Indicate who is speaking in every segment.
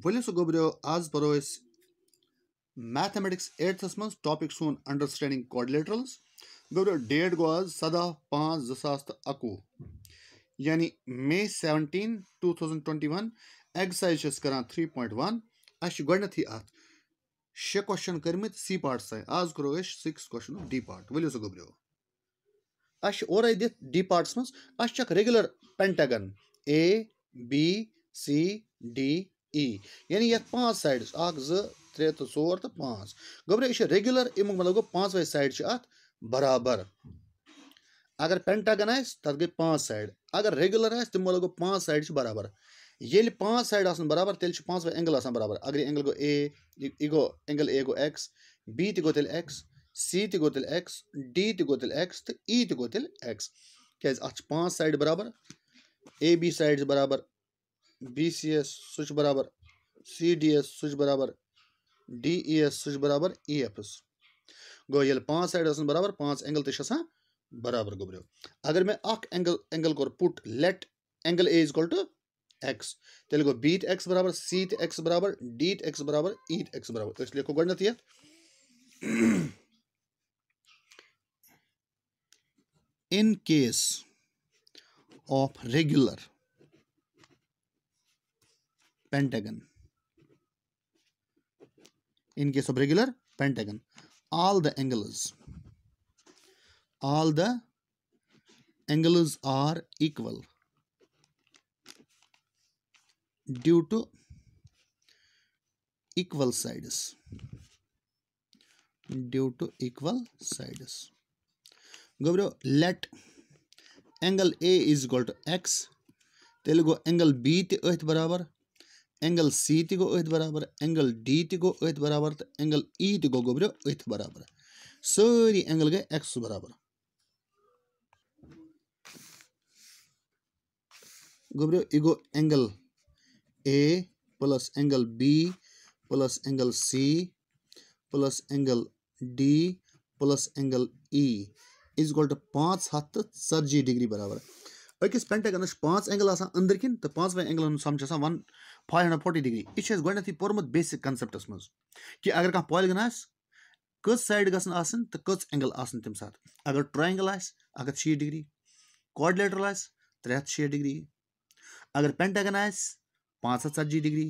Speaker 1: Velius Gobrio as Borois Mathematics topic सोन topic soon understanding quadrilaterals Gobrio date was Sada 5 2021 यानी मे 17 2021 exercise छ one 3.1 अस गणनथी आत शे question करमित C part से आज करो सिक्स क्वेश्चन डी पार्ट वलि सो गबरियो अस और आइ दिस D parts regular A B C D E یعنی یتھ پانٛژھ سایڈٕ چھِ اکھ زٕ ترٛےٚ تہٕ ژور تہٕ پانٛژھ گوٚبرے یہِ چھِ ریگیوٗلر اَمیُک مطلب گوٚو پانٛژوَے سایڈٕ چھِ اَتھ برابر اگر پینٹاگن آسہِ تَتھ گٔے پانٛژھ سایڈٕ اگر ریگیوٗلر آسہِ تِم مطلب گوٚو پانٛژھ سایڈٕ چھِ برابر ییٚلہِ پانٛژھ سایڈٕ آسان برابر تیٚلہِ چھِ پانٛژوَے اٮ۪نٛگل آسان برابر اگر یہِ اٮ۪نٛگل گوٚو اے یہِ گوٚو اٮ۪نٛگل اے گوٚو ایٚکٕس بی تہِ گوٚو تیٚلہِ ایٚکٕس سی تہِ گوٚو تیٚلہِ ایٚکٕس ڈی تہِ گوٚو تیٚلہِ ایٚکٕس تہٕ ای تہِ گوٚو تیٚلہِ ایٚکٕس کیٛازِ اَتھ چھِ پانٛژھ سایڈٕ برابر اے بی سایڈ چھِ برابر बी सी एस स्विच बराबर सी डी एस स्विच बराबर डी ई एस स्विच बराबर ई एफ एस गो ये पाँच साइड बराबर पाँच एंगल तो बराबर गुबरियो अगर मैं अख एंगल एंगल कोर put let angle A is equal to X तेल गो बी एक्स बराबर सीट एक्स बराबर डीट एक्स बराबर ईट एक्स बराबर तो इसलिए गो गणत in case of regular pentagon in case of regular pentagon all the angles all the angles are equal due to equal sides due to equal sides go bro let angle a is equal to x तेल गो angle B तो अथ बराबर angle C ती गो अथ बराबर angle D ती गो अथ बराबर तो एंगल ई ती गो गोबरो अथ बराबर सारी एंगल गए एक्स बराबर गोबरो यह गो angle A plus angle B plus angle C plus angle D plus angle E is equal to पाँच हथ तो ژتجی डिग्री बराबर अकिस पेंटागनस पाँच एंगल अंदर किन तो पाँचवें एंगलन sum one five hundred forty degree यह छ पोर्मुत बेसिक कंसेप्टस मे कि अगर कह पॉलगन आज साइड गसन तो कज एंगल आम सात अगर ट्रायंगल आक हथ शीत डिग्री कॉर्डिलेटरल त्रे हथ शीट डिग्री अगर पेंटगन पेंटागन पाँच हथ ची डिग्री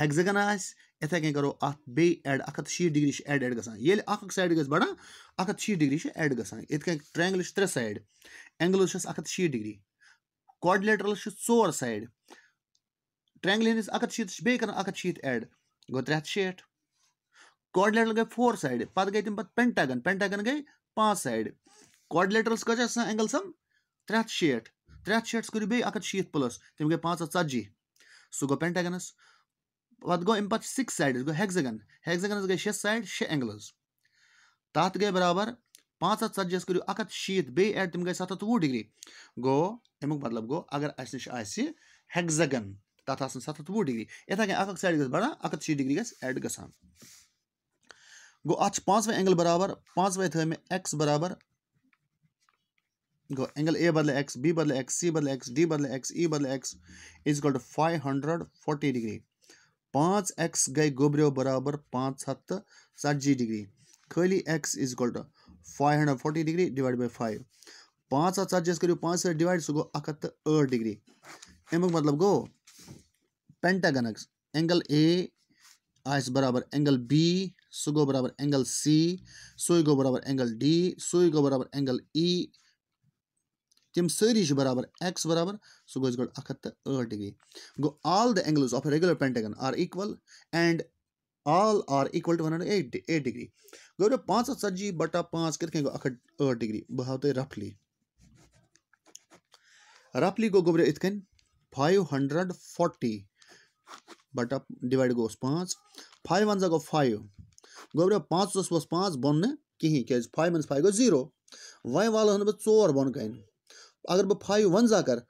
Speaker 1: हेक्सागन इथे कहीं करो अत एड अक हथ शीत डिग्री एड एड ग ये अक साइड गज बढ़ान अक हथ शीत डिग्री एड गसान इत ट्रैंगल त्रे साइड एंगल अक हथ शीत डिग्री कॉर्डिलेटरल ोर साइड ट्रैंगल हिंदिस अकत शीत बे करन अकत शीत ऐड गो 360 क्वाड्रिलेटरल गए फोर साइड पे गए तिम पद पेंटागन पेंटागन गए पांच साइड क्वाड्रिलेटरल्स कज अस एंगल सम 360 360 करू बे अकत शीत प्लस तिम गई पांच अस सजी सो गो पेंटागनस पद गो इंपच सिक्स साइड गो हेक्सागन हेक्सागनस गए शेष साइड शे एंगल तात गई बराबर पांच हथ सज कर अकत शीत बे ऐड तुम गए सतह वु डिग्री गो अमुक मतलब गो अगर अस नश आगन ताथासन वो डिग्री इतना क्या अकक साइड गस बड़ा अकत शी डिग्री गस ऐड गसान गो अच पांचवें एंगल बराबर पांचवें थे मैं एक्स बराबर गो एंगल ए बदले एक्स बी बदले एक्स सी बदले एक्स डी बदले एक्स ई बदले X is equal to five hundred forty degree पांच एक्स गए गोबरियो बराबर पांच हत षाटजी डिग्री खाली X is equal to five hundred forty degree divide by five पांच हत षाटजी करू पांच सौ डिवाइड सो गो अख हत डिग्री अमुक मतलब गो पेंटागनक्स एंगल ए आस बराबर एंगल बी सु गो बराबर एंगल सी सुई गो बराबर एंगल डी सुई गो बराबर एंगल ई तम सारी बराबर एक्स बराबर सो गो गो अख डिग्री गो all the angles of regular pentagon are equal and all are equal to one hundred eight eight degree गो पाँच सत्जी बटा पांच कत गो अख डिग्री बह हाँ तुम रफली रफली गो गोबर इथ कन five hundred forty but divide गो पाँच फाइव वन जो फाइव गो बो पाँच वस पाँच बोन ना कहें क्या फाइव मनस फाइव गो जीरो वह वाल बह ओर बोन कन अगर बह फाइव वन जा कर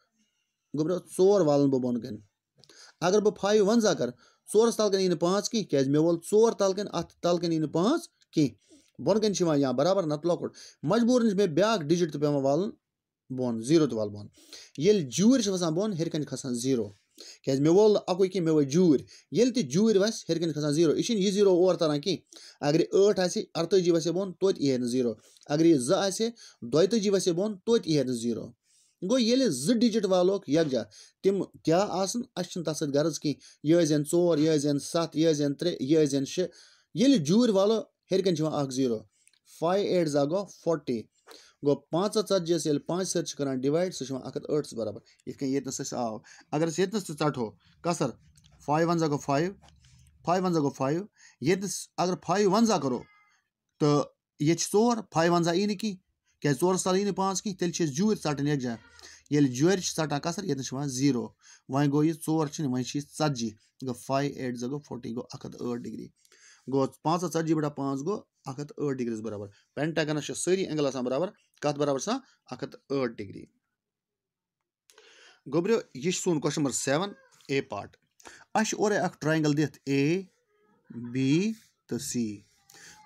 Speaker 1: गो बो ओर वालन बह बोन कन अगर बह फाइव वन जा कर ओरस तल कन पाँच कह क्या मे वोल चोर तल कन अत तल कन पाँच कह बोन कन यहाँ बराबर नत लोक मजबूर मे ब्या डिजिट तो पे वाल बोन जीरो तो वाल बोन ये जूर वसान बोन हेर कन खसान जीरो کیٛازِ مےٚ ووٚل اَکُے کینٛہہ مےٚ ؤتھۍ جوٗرۍ ییٚلہِ تہِ جوٗرۍ وَسہِ ہیٚرِ کَنہِ کھَسان زیٖرو یہِ چھِنہٕ یہِ زیٖرو اور تَران کینٛہہ اگر یہِ ٲٹھ آسہِ اَرتٲجی وَسہِ ہے بۄن توتہِ یی ہے نہٕ زیٖرو اگر یہِ زٕ آسہِ ہے دۄیہِ تٲجی وَسہِ ہے بۄن توتہِ یی ہے نہٕ زیٖرو گوٚو ییٚلہِ زٕ ڈِجِٹ والوکھ یَکجا تِم کیٛاہ آسَن اَسہِ چھِنہٕ تَتھ سۭتۍ غرض کینٛہہ یہِ ٲسۍزٮ۪ن ژور یہِ ٲسۍزٮ۪ن سَتھ یہِ ٲسۍزٮ۪ن ترٛےٚ یہِ ٲسۍزٮ۪ن شےٚ ییٚلہِ جوٗرۍ والو ہیٚرِ کَنہِ چھِ یِوان اَکھ زیٖرو فایِو ایٹ زٕ گوٚو فوٹی गो पाँच ژتجی ییٚلہِ پانٛژِ سۭتۍ چھِ کران ڈِوایڈ سُہ چھُ یِوان اکھ ہَتھ ٲٹھَس برابر یِتھ کٔنۍ ییٚتنَس أسۍ آو اگر أسۍ ییٚتنَس تہِ ژَٹہو کسر فایِو وَنزاہ گوٚو فایِو فایِو وَنزاہ گوٚو فایِو ییٚتنَس اگر فایِو وَنزاہ کَرو تہٕ ییٚتہِ چھِ ژور فایِو وَنزاہ یی نہٕ کینٛہہ کیٛازِ ژورَس تَل یی نہٕ پانٛژھ کینٛہہ تیٚلہِ چھِ أسۍ جوٗرۍ ژَٹان یَکجاہ ییٚلہِ جورِ چھِ ژَٹان کسر ییٚتنَس چھِ یِوان زیٖرو وۄنۍ گوٚو یہِ ژور چھِنہٕ وۄنۍ چھِ یہِ ژَتجی گوٚو فایِو ایٹ زٕ گوٚو فوٹی گوٚو اکھ ہَتھ ٲٹھ ڈِگری گوٚو پانٛژھ ژَتجی بَٹا پانٛژھ گوٚو اکھ ہَتھ ٲٹھ ڈِگریَس برابر پٮ۪نٹاگنَس چھِ سٲری اٮ۪نٛگل آسان برابر कत बराबर सा अख हथ डिग्री गोबरियो यह सोन question number seven A part अरे और ट्रायंगल दिथ ए बी तो सी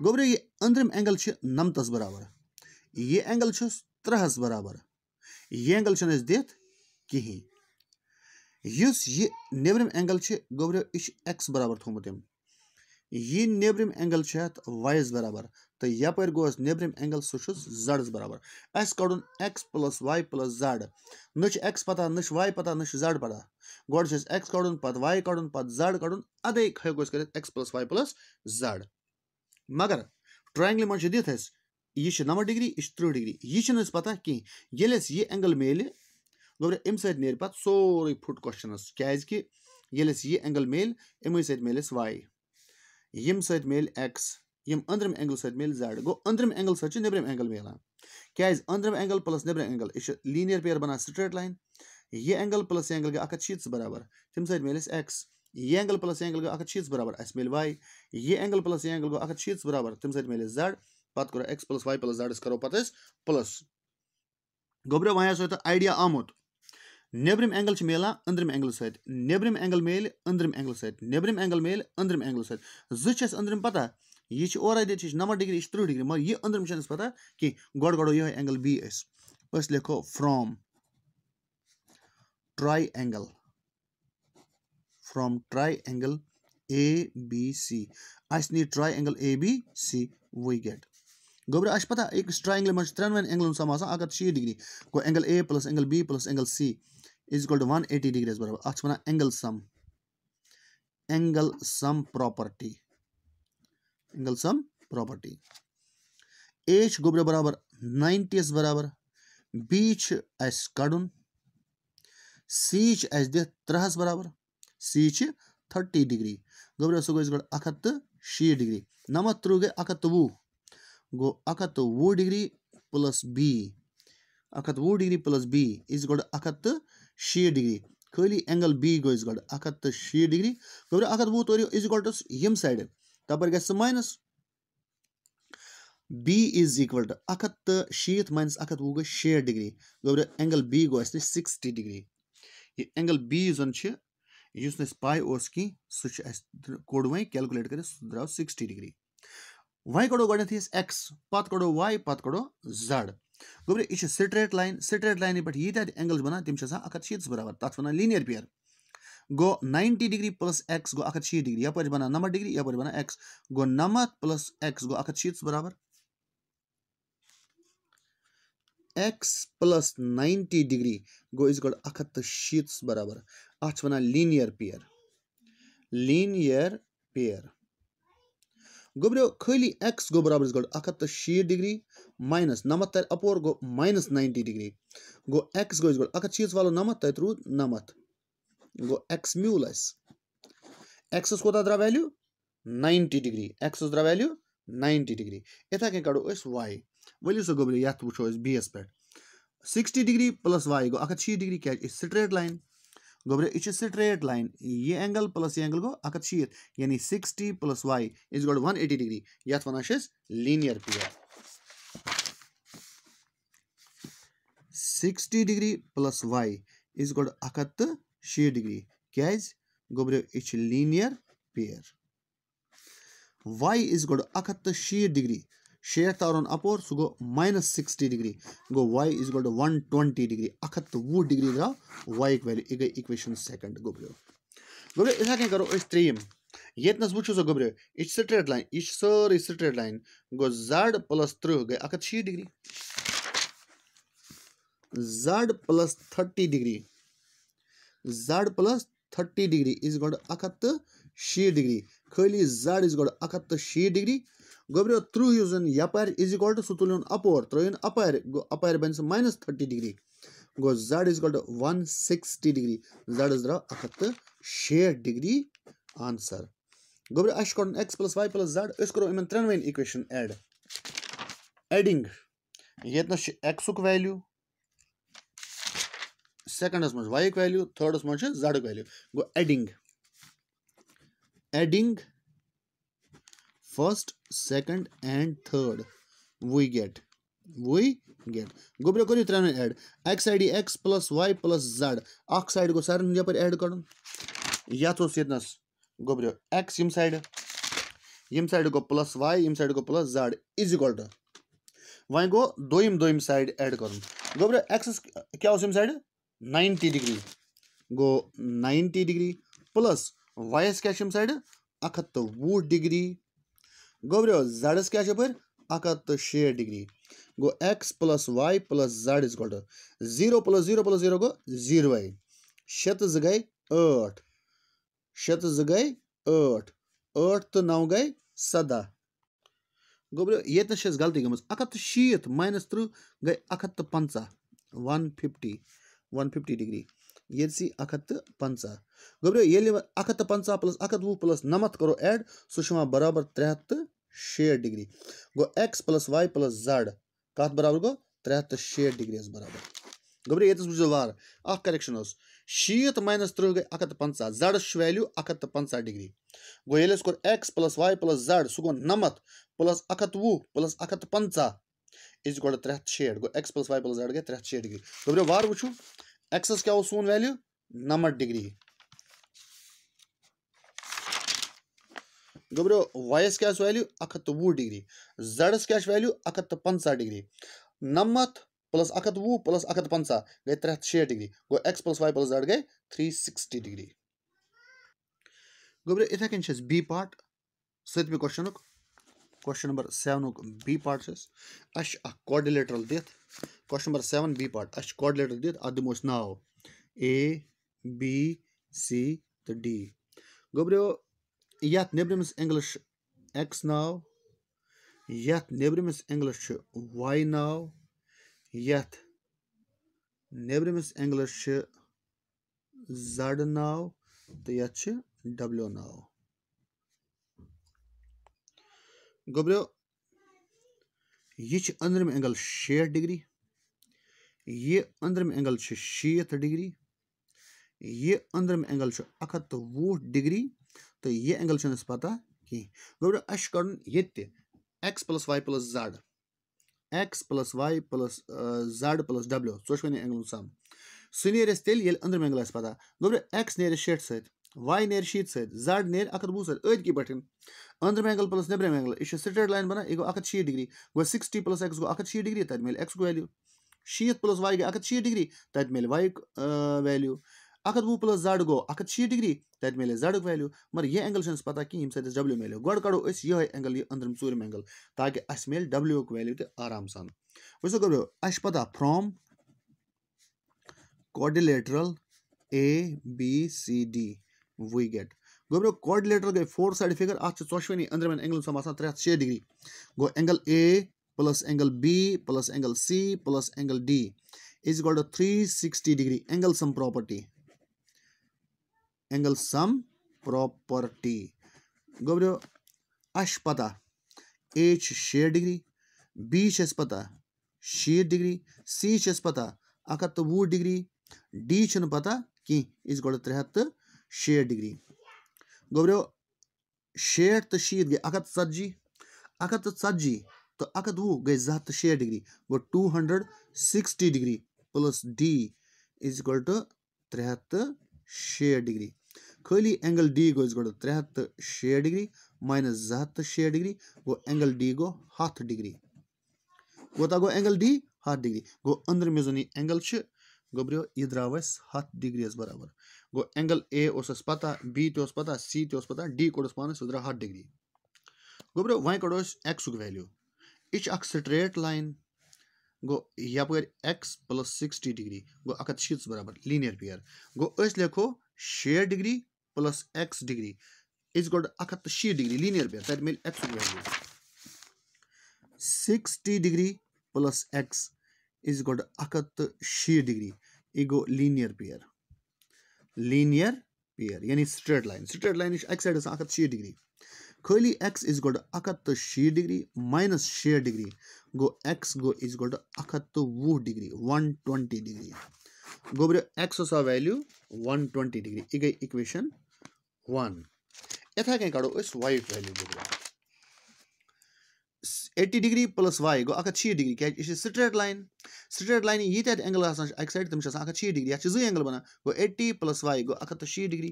Speaker 1: गोबरियो ये अंदरम एंगल नमतस बराबर ये एंगल तरहस बराबर ये एंगल दिथ कहें इस ये नबरम एंगल गोबरियो यह एक्स बराबर थोमुत यह नबरम एंगल वाइस बराबर तो यप ग नेब्रिम एंगल सह जडस बराबर अस कड़ एक्स प्लस वाई प्लस जड न एक्स पता न वाई पता न जड पता गोड एक्स कड़ पे वाई कड़ पे जड कड़ अद हेको कर एक्स प्लस वाई प्लस जड मगर ट्रायंगल मज दिथ यह नव डिग्री यह तृह डिग्री यह पता कह ये एंगल मेल गोबर अम सर पे फुट क्वेश्चन क्याज कि ये एंगल मेल अम सत मेल वाई यम सत मेल एक्स यम अंदरम एंगल मिल जेड गो अंदरम एंगल सब्रम एंगल मिलान क्या अंदरम एंगल प्लस नब्रम एंगल यह लीनियर पेयर बना स्ट्रेट लाइन यह एंगल प्लस एंगल गए अखत शीत बराबर तम सिल एक्स यह एंगल प्लस एंगल गए अखत शीत बराबर अस मिल वाई यह एंगल प्लस एंगल एंगल अखत शीत बराबर तम सिल जेड पत् करो एक्स प्लस वाई प्लस जेडस करो पे प्लस गोब्रो वह तो आइडिया आमुत नब्रम एंगल मिलान अंदरम एंगल सब्रम एंगल मिले अंदरम एंगल सब्रम एंगल मिले अंदरम एंगल सज अंदरम पता यह और नमत डिग्री यह तृह डिग्री मगर यह अंदर पता कि गो गो ये एंगल बी अस लिखो from triangle from triangle A B C अस नी triangle A B C we get गोबर अस पता एक ट्राई एंगल मज त्रेन एंगल सम अगर शीत डिग्री गो angle A plus angle B plus angle C is equal to one eighty degree बराबर अच्छा one angle sum angle sum property angle sum property A गोबर बराबर नाइनटी एस बराबर बी कड़न सी दिख बराबर सी थर्टी डिग्री गोबर सो गई अख तो शे डिग्री नमत त्रुह गई अख तो वु गो अख तो डिग्री प्लस बी अख वु डिग्री प्लस बी इस गो अख तो डिग्री खाली एंगल बी गई गो अख तो शे डिग्री गोबर अख वु तौर इज गोटस यम साइड तपर गए minus B is equal to अख तो शीत माइनस अख वो गई शे डिग्री दोबर एंगल बी गो सिक्सटी डिग्री ये एंगल बी जन इस उस कह सह कोड वह कैलकुलेट कर सह द्राव सिक्सटी डिग्री वह कड़ो गो एक्स पत् कड़ो वाई पत् कड़ो जड गोबर यह स्ट्रेट लाइन स्ट्रेट लाइन पे ये एंगल बना तम अखत शीत बराबर तथा वन लीनियर पेयर गो 90 डिग्री प्लस एक्स गो आखिर शीत डिग्री यप बना नमत डिग्री यप बना एक्स गो नमत प्लस एक्स गो आखिर शीत बराबर एक्स प्लस 90 डिग्री गो इस गो आखिर तो शीत बराबर अच्छ one linear pair linear pair गोब्रो खाली एक्स गो बराबर गो अख तो शीत डिग्री माइनस नमत तर अपोर गो माइनस नाइन्टी डिग्री गो एक्स गो इस गो अख शीत वालों नमत तथ नमत गो एक्स मूल अक्सस कूत द्रा वैल्यू नाइनटी डिग्री एक्सस द्रा वैल्यू नाइनटी डिग्री इथे कं कड़ो वाई वलू सो गोबल ये वो एस पे सिक्सटी डिग्री प्लस वाई गो अखत शीत डिग्री क्या स्ट्रेट लाइन गोबर यह स्ट्रेट लाइन ये एंगल प्लस ये एंगल गो अखत शीत यानी सिक्सटी प्लस वाई इज गो वन एटी डिग्री ये one linear pair sixty degree plus y is गो अखत شیٖت ڈِگری کیٛازِ گوٚبریو یہِ چھِ لیٖنیر پیر واے اِز گۄڈٕ اَکھ ہَتھ تہٕ شیٖتھ ڈِگری شیٹھ تارُن اَپور سُہ گوٚو ماینَس سِکسٹی ڈِگری گوٚو واے اِز گۄڈٕ وَن ٹُوَنٹی ڈِگری اَکھ ہَتھ تہٕ وُہ ڈِگری درٛاو وایِک ویلیوٗ یہِ گٔے اِکویشَن سیکَنڈ گوٚبریو گوٚبریو یِتھَے کٔنۍ کَرو أسۍ ترٛیٚیِم ییٚتنَس وٕچھِو سا گوٚبریو یہِ چھِ سٹریٹ لاین یہِ چھِ سٲرٕے سٹریٹ لاین گوٚو زَڈ پٕلَس تٕرٛہ گٔے اَکھ ہَتھ شیٖتھ ڈِگری زَڈ پٕلَس تھٔٹی ڈِگری زڈ پٕلس تھٔٹی ڈِگری اِز گۄڈٕ اَکھ ہَتھ تہٕ شیٖتھ ڈِگری خٲلی زڈ اِز گۄڈٕ اَکھ ہَتھ تہٕ شیٖتھ ڈِگری گوٚبریو تٕرٛہ یُس زَن یَپارِ اِز گۄڈٕ سُہ تُلُن اَپور ترٛٲیِن اَپارِ گوٚو اَپارِ بَنہِ سُہ ماینَس تھٔٹی ڈِگری گوٚو زڈ اِز گۄڈٕ وَن سِکسٹی ڈِگری زڈ حظ درٛاو اَکھ ہَتھ تہٕ شیٹھ ڈِگری آنسَر گوٚبریو اَسہِ چھُ کَرُن x plus y plus z أسۍ کَرو یِمَن ترٛٮ۪نوَے اِکویشَن ایڈ ایڈِنٛگ ییٚتنَس چھِ ایٚکسُک ویلیوٗ سیکنڈس مز وائیک ویلیو تھٲڈس مز زڈک ویلیو گو adding adding first second and تھٲڈ وی گیٹ وی گیٹ گوٚبرو کٔرِو ترٛٮ۪نوٕے ایڈ اَکہِ سایڈِ یی x plus y plus z اَکھ سایڈٕ گوٚو سارنٕے ہُنٛد یَپٲرۍ ایڈ کَڑُن یَتھ اوس ییٚتنَس گوٚبریو ایٚکٕس ییٚمہِ سایڈٕ ییٚمہِ سایڈٕ گوٚو پٕلَس واے ییٚمہِ سایڈٕ گوٚو plus z is equal to وۄنۍ گوٚو دوٚیِم دوٚیِم سایڈٕ ایڈ کَرُن گوٚبریو ایٚکسَس کیٛاہ اوس ییٚمہِ سایڈٕ नाइन्टी डिग्री गो नाइन्टी डिग्री प्लस वाइस क्या साइड अख तो वह डिग्री गोबरो जडस क्या अख तो शे डिग्री गो x plus Y plus z is गोट zero plus zero plus zero गो जीरो वाई शे गई आठ शे तो गई आठ आठ तो नौ गई सदा गोबरो ये तो गलती गम अख शीत माइनस त्रुह गई अख तो पंचा one fifty one fifty degree یہ سی اکھ ہتھ تو پنٛژاہ گوٚبریو ییٚلہِ اکھ ہتھ تہٕ پنٛژاہ پٕلس اکھ ہتھ وُہ پٕلس نَمَتھ کَرو ایڈ سُہ چھُ یِوان برابر ترٛےٚ ہَتھ تہٕ شیٹھ ڈگری گوٚو x plus y plus z کَتھ برابر گوٚو ترٛےٚ ہَتھ تہٕ شیٹھ ڈگریَس برابر گوٚبریو ییٚتٮ۪س وٕچھزیو وارٕ اَکھ کَریکشَن اوس شیٖتھ ماینَس تٕرٛہ گٔے اکھ ہَتھ تہٕ پنٛژاہ زَڈَس چھُ ویلیوٗ اکھ ہَتھ تہٕ پنٛژاہ ڈگری گوٚو ییٚلہِ اَسہِ کوٚر x plus y plus z سُہ گوٚو نَمَتھ پٕلس اکھ ہَتھ وُہ پٕلس اکھ ہَتھ تہٕ پنٛژاہ इज गोड त्रे शेट गो x plus Y plus z गए त्रे शेट डिग्री दोपो वार वो एक्सस क्या सोन वैल्यू नमत डिग्री दोपो वाइस क्या वैल्यू अख तो वह डिग्री जेडस क्या वैल्यू अख तो पंचा डिग्री नमत प्लस अख वह प्लस अख पंचा गए त्रे शेट डिग्री गो x plus Y plus z गए थ्री सिक्सटी डिग्री गोबरो इथे कन बी पार्ट सतमें क्वेश्चन क्वेश्चन नंबर सेवनुक बी पार्ट अस quadrilateral question number seven B part अस कॉर्डिलेटरल दिथ नाव ए बी सी तो डी गोबरो ये नबरमस एक्स नाव ये नबरमस वाई नाव ये नबरमस जड नाव तो ये डब्ल्यू नाव गोबरो यह अंदर में एंगल शेठ डिग्री ये अंदर में एंगल शीत डिग्री ये अंदर में एंगल तो वु डिग्री तो यह एंगल पता कहें ग ये x plus Y plus z x plus Y plus z plus डब्ल्यू चोशवन एंगल सम सह नेर तेल अंदर में एंगल पता गोबर एक्स नेर शेठ सत वाई नेर शीत सत जड नेर अखत बू सी पे अंद्रम एंगल प्लस नब्रम एंगल यह स्ट्रेट लाइन बना यह गो अखत शीत डिग्री गो सिक्सटी प्लस एक्स गो अखत शीत डिग्री तत् मिले एक्स वैल्यू शीत प्लस वाई गई अखत शीत डिग्री तत् मिले वाई वैल्यू अखत वु प्लस जड गो अखत शीत डिग्री तत् मिले जड़ वैल्यू मगर यह एंगल पता कि सत्य डब्ल्यू मिले गोड़ कड़ो यह एंगल यह अंद्रम ूरम एंगल ताकि अस मिले डब्ल्यू वैल्यू तराम सान वो करो अस पता from quadrilateral A B C D we get गो ब्रो कॉर्डिलेटर गई फोर साइड फिगर अच्छे चौशवी अंदर एंगल सम त्रे हाथ डिग्री गो angle A plus angle B plus angle C plus angle D is गोल्ड three sixty degree angle sum property angle sum property गो ब्रो अश पता ए शे डिग्री बी से पता शीत डिग्री सी से पता अख तो वु डिग्री डी पता कह इज गोल्ड त्रे हाथ شیٹھ ڈگری گوٚو شیٹھ تہٕ شیٖتھ گٔے اَکھ ہَتھ ژَتجی اَکھ ہَتھ تہٕ ژَتجی تہٕ اَکھ ہَتھ وُہ گٔے زٕ ہَتھ تہٕ شیٹھ ڈگری گوٚو two hundred sixty degree plus D is equal to ترٛےٚ ہَتھ تہٕ شیٹھ ڈگری خٲلی اینٛگل ڈی گوٚو أسۍ گۄڈٕ ترٛےٚ ہَتھ تہٕ شیٹھ ڈگری ماینَس زٕ ہَتھ تہٕ شیٹھ ڈگری گوٚو اینٛگل ڈی گوٚو ہَتھ ڈگری کوٗتاہ گوٚو اینٛگل ڈی ہَتھ ڈگری گوٚو أنٛدرِم یُس زَن یہِ اینٛگل چھُ گوٚبریو یہِ درٛاو اَسہِ ہَتھ ڈگریَس بَرابر तो तो गो एंगल ए ओस पता बी ते पता सी ते पता डी कोड़ पान सो हथ डिग्री गोबर वन कड़ो एक्स वैल्यू यह स्ट्रेट लाइन गो यप एक्स प्लस सिक्सटी डिग्री गो अकत शीत बराबर लीनियर पेयर गो लेखो शे degree plus x degree is गोड अकत शे डिग्री लीनियर पेयर तथा मिले x value sixty degree plus x is गोड अकत शे डिग्री यह गो linear pair linear pair yani straight line straight line is x ایڈس 160 ڈگری خالی x is equal to 160 degree minus 6 degree گو x گو is equal to 120 degree 120 degree گو بریو x سا ویلیو 120 ڈگری یہ گئی اکویشن 1 یتھے کٔنۍ کڑو أسۍ y ویلیو بریو एट्टी डिग्री प्लस वाई गो अख شیٖت ڈِگری کیٛازِ یہِ چھِ سٹریٹ لاین سٹریٹ لاینہِ ییٖتیٛاہ تہِ اینٛگل آسان چھِ اَکہِ سایڈٕ تِم چھِ آسان اکھ ہَتھ شیٖت ڈِگری اَتھ چھِ زٕے اینٛگل بَنان گوٚو ایٹی پٕلَس واے گوٚو اکھ ہَتھ تہٕ شیٖت degree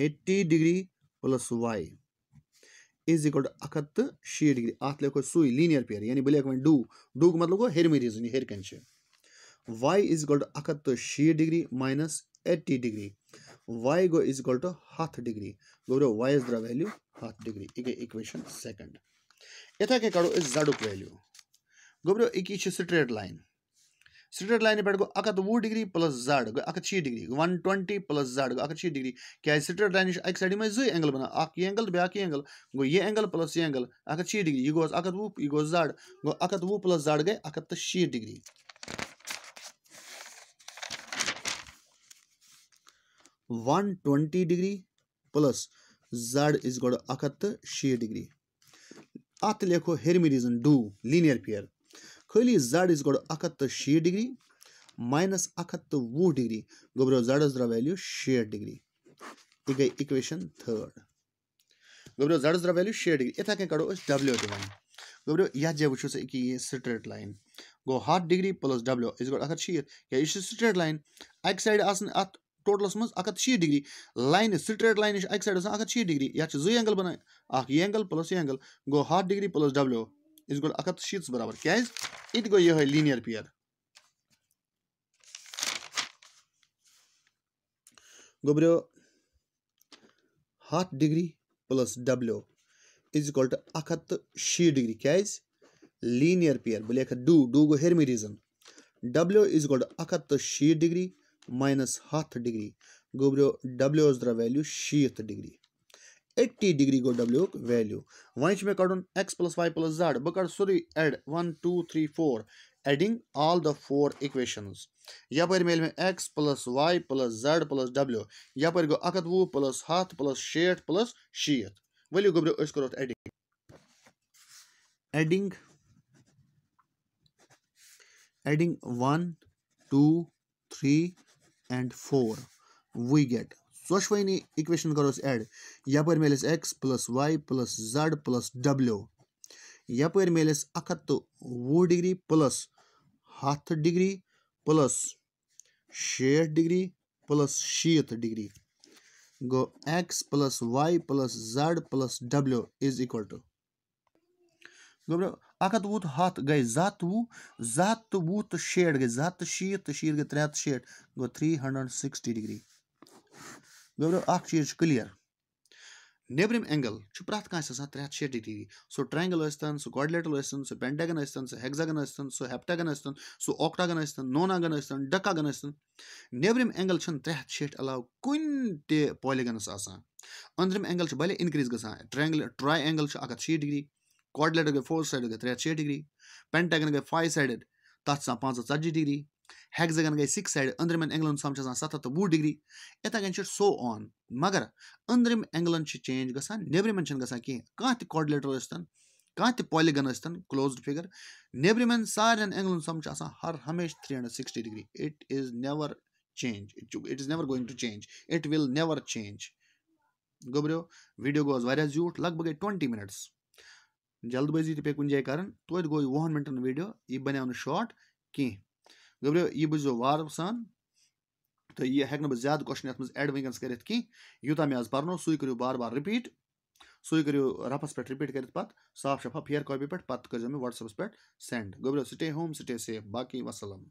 Speaker 1: eighty degree plus y is equal to اکھ ہَتھ تہٕ شیٖت ڈِگری اَتھ لیکھو أسۍ سُے لیٖنیر پیر یعنی بہٕ لیکھٕ وۄنۍ ڈوٗ ڈوٗ مطلب گوٚو ہیٚرمہِ ریٖزَن یہِ ہیٚرِ کَنہِ چھِ واے اِز اِکوَل ٹُو اکھ ہَتھ تہٕ شیٖت degree minus eighty degree y go is equal to half degree go to y is the value half degree ike equation second यथा के काढो इज जाडुक वैल्यू गोब्रो इकी छ स्ट्रेट लाइन स्ट्रेट लाइन पे गो अकत वु degree plus जड गो अकत छी डिग्री वन ट्वेंटी प्लस जड गो अकत छी degree क्या स्ट्रेट लाइन एक साइड में जो एंगल बना अक ये एंगल ये एंगल गो ये एंगल प्लस ये एंगल अकत छी डिग्री ये गो अकत वु ये गो जड गो अकत वु प्लस जड गए अकत तो शी degree one twenty degree plus z is गो अख शी डिग्री अत लेखो रीजन डू लीनियर पेयर खाली जड इज गो अख शी डिग्री माइनस अख वह डिग्री गोबर जेडस द्रा वैल्यू शे डिग्री यह गई इक्वेशन थर्ड गोबर जेडस द्रा वैल्यू शे डिग्री इथे कह कड़ो डब्ल्यू वन गोबर ये जे वो कि ये स्ट्रेट लाइन गो हाथ डिग्री प्लस डब्ल्यू इज गो अख शीत या यह स्ट्रेट लाइन अक साइड अत ٹوٹلس منٛز اکھ ہتھ شیٖتھ ڈگری لاینہِ سٹریٹ لاینہِ چھِ اَکہِ سایڈٕ آسان اکھ ہتھ شیٖتھ ڈگری یَتھ چھِ زٕ اینٛگل بَنان اکھ یہِ اینٛگل پٕلس یہِ اینٛگل گوٚو ہَتھ ڈگری پٕلس ڈبلیو یہِ گوٚو اکھ ہتھ شیٖتس برابر کیٛازِ یہِ تہِ گوٚو یِہوٚے لیٖنیر پِیر گوٚبریو ہَتھ ڈگری پٕلس ڈبلیو اِز اِکول ٹُو اکھ ہَتھ تہٕ شیٖتھ ڈگری کیٛازِ لیٖنیر پِیر بہٕ لیکھٕ ڈوٗ ڈوٗ گوٚو ہیٚرمہِ ریٖزَن ڈبلیو اِز اِکول ٹُو اکھ ہَتھ تہٕ شیٖتھ ڈگری माइनस हथ डिग्री गुब्रियो डब्ल्यू द्रा वैल्यू शीत डिग्री एट्टी डिग्री गो डब्ल्यू वैल्यू वन मे कड़न x plus Y plus z बह कर सोरे add one two three four adding all the four equations यपर मेल मे x plus Y plus z plus डब्ल्यू यप गो अखत वु प्लस हथ प्लस शेठ प्लस शीत वलियो गुब्रियो करो adding adding adding one two three and four we get स्वश्वयनी इक्वेशन करो एड यप मिले x plus Y plus z plus डब्ल्यू यपर मिले अख तो वह डिग्री प्लस हथ डिग्री प्लस शेठ डिग्री प्लस शीत डिग्री गो x plus Y plus z plus डब्ल्यू इज इक्वल टू गो اکھ ہَتھ وُہ ہَتھ گٔے زٕ ہَتھ وُہ زٕ ہَتھ تہٕ وُہ تہٕ شیٹھ گٔے زٕ ہَتھ تہٕ شیٖتھ تہٕ شیٖتھ گٔے ترٛےٚ ہَتھ تہٕ شیٹھ گوٚو تھرٛی ہنٛڈرنٛڈ سِکسٹی ڈِگری گوٚو اَکھ چیٖز چھُ کٕلیر نیٚبرِم اینٛگل چھُ پرٛٮ۪تھ کٲنٛسہِ آسان ترٛےٚ ہَتھ شیٹھ ڈِگری سُہ ٹرٛینٛگل ٲسۍتَن سُہ کاڈلیٹر ٲسۍتَن سُہ پٮ۪نٹیگن ٲسۍتَن سُہ ہٮ۪کزاگن ٲسۍتَن سُہ ہیپٹاگن ٲسۍتَن سُہ اوکٹاگن ٲسۍتَن نوناگن ٲسۍتَن ڈکاگن ٲسۍتَن نیٚبرِم اینٛگل چھِنہٕ ترٛےٚ ہَتھ شیٹھ علاوٕ کُنہِ تہِ پالِگنَس آسان أنٛدرِم اینٛگل چھُ بَلے اِنکرٛیٖز گژھان ٹرٛینٛگل ٹرٛاے اینٛگل چھُ اَکھ ہَتھ شیٖتھ ڈِگری क्वाडलेट हो फोर साइड हो गया त्रिया छः डिग्री पेंटागन गए फाइव साइडेड तथ से पाँच ची डिग्री हेक्सागन गए सिक्स साइड अंदरम एंगलन सम सत हथ वह डिग्री इथे कन सो ऑन मगर अंदरम एंगलन चेंज गान नबरमन कहें कह तॉडलेटर कह तॉलिगन क्लोज फिगर नबरमन सारे एंगलन सम हर हमेशा three hundred sixty degree it is never change it is never going to change it will never change गोबरियो वीडियो गोज वाज यूट लग बगे ट्वेंटी मिनट्स जल्दबाजी पे कुछ जाए कर तोत गो वह मिनटन वीडियो यह बनो शॉट कह गो यह बुझो वार सान तो यह हेक ज्यादा क्वेश्चन ये एड वस कर यूत मे आज पर्नो सू करू बार बार रिपीट सू करू रफस पे रिपीट कर पे साफ शफा फेयर कॉपी पे पे कर वट्सअपस पे सेंड गो स्टे होम स्टे सेफ बाकी वसलम